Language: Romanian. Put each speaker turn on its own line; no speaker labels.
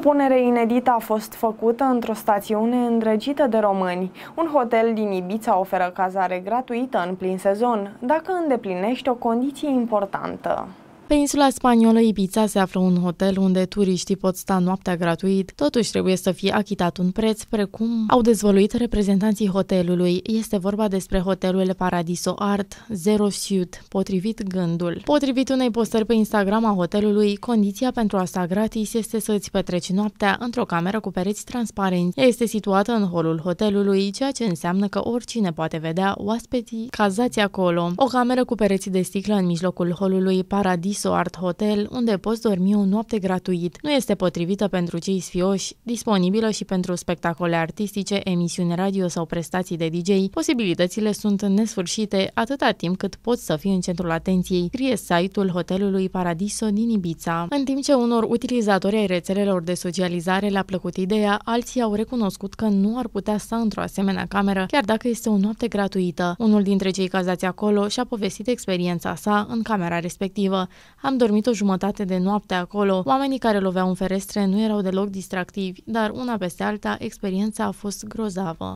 propunere inedită a fost făcută într-o stațiune îndrăgită de români. Un hotel din Ibița oferă cazare gratuită în plin sezon, dacă îndeplinești o condiție importantă.
Pe insula spaniolă Ibiza se află un hotel unde turiștii pot sta noaptea gratuit, totuși trebuie să fie achitat un preț, precum au dezvăluit reprezentanții hotelului. Este vorba despre hotelul Paradiso Art Zero Suit, potrivit gândul. Potrivit unei postări pe Instagram a hotelului, condiția pentru a sta gratis este să îți petreci noaptea într-o cameră cu pereți transparenți. este situată în holul hotelului, ceea ce înseamnă că oricine poate vedea oaspeții cazați acolo. O cameră cu pereți de sticlă în mijlocul holului Paradiso Paradiso Art Hotel, unde poți dormi o noapte gratuit. Nu este potrivită pentru cei sfioși, disponibilă și pentru spectacole artistice, emisiuni radio sau prestații de DJ. Posibilitățile sunt nesfârșite atâta timp cât poți să fii în centrul atenției, scrie site-ul hotelului Paradiso din Ibiza. În timp ce unor utilizatori ai rețelelor de socializare le-a plăcut ideea, alții au recunoscut că nu ar putea sta într-o asemenea cameră, chiar dacă este o noapte gratuită. Unul dintre cei cazați acolo și-a povestit experiența sa în camera respectivă. Am dormit o jumătate de noapte acolo. Oamenii care loveau în ferestre nu erau deloc distractivi, dar una peste alta, experiența a fost grozavă.